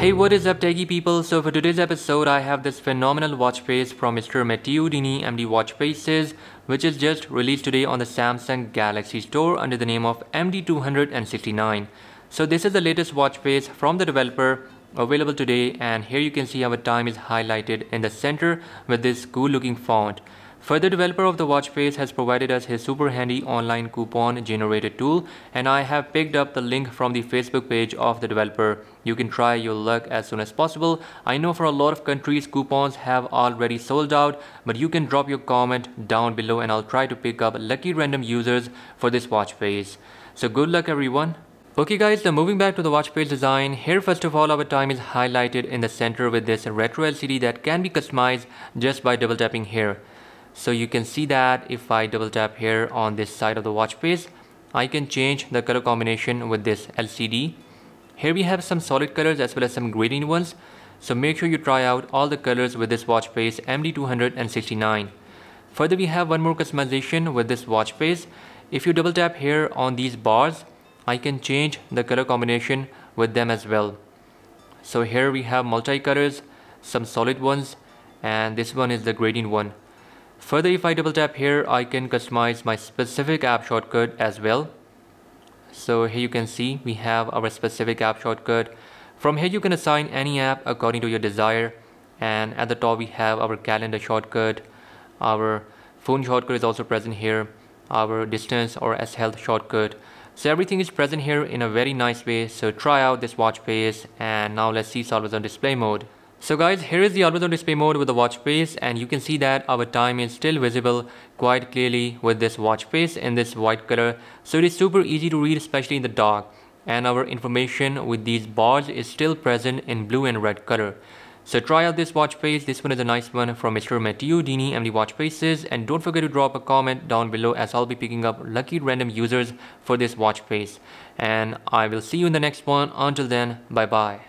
Hey what is up techie people, so for today's episode I have this phenomenal watch face from Mr. Matteo Dini MD Watch Faces which is just released today on the Samsung Galaxy store under the name of MD269. So this is the latest watch face from the developer available today and here you can see our time is highlighted in the center with this cool looking font. Further developer of the watch face has provided us his super handy online coupon generator tool and I have picked up the link from the Facebook page of the developer. You can try your luck as soon as possible. I know for a lot of countries coupons have already sold out but you can drop your comment down below and I'll try to pick up lucky random users for this watch face. So good luck everyone. Okay guys, so moving back to the watch page design, here first of all our time is highlighted in the center with this retro LCD that can be customized just by double tapping here. So you can see that if I double tap here on this side of the watch face, I can change the color combination with this LCD. Here we have some solid colors as well as some gradient ones. So make sure you try out all the colors with this watch face MD269. Further we have one more customization with this watch face. If you double tap here on these bars, I can change the color combination with them as well. So here we have multi colors, some solid ones and this one is the gradient one. Further, if I double tap here, I can customize my specific app shortcut as well. So here you can see we have our specific app shortcut. From here you can assign any app according to your desire. And at the top we have our calendar shortcut. Our phone shortcut is also present here. Our distance or S health shortcut. So everything is present here in a very nice way. So try out this watch face and now let's see solvers on display mode. So guys, here is the algorithm display mode with the watch face and you can see that our time is still visible quite clearly with this watch face in this white color. So it is super easy to read especially in the dark and our information with these bars is still present in blue and red color. So try out this watch face. This one is a nice one from Mr. Matteo Dini MD Watch Faces and don't forget to drop a comment down below as I'll be picking up lucky random users for this watch face. And I will see you in the next one. Until then, bye bye.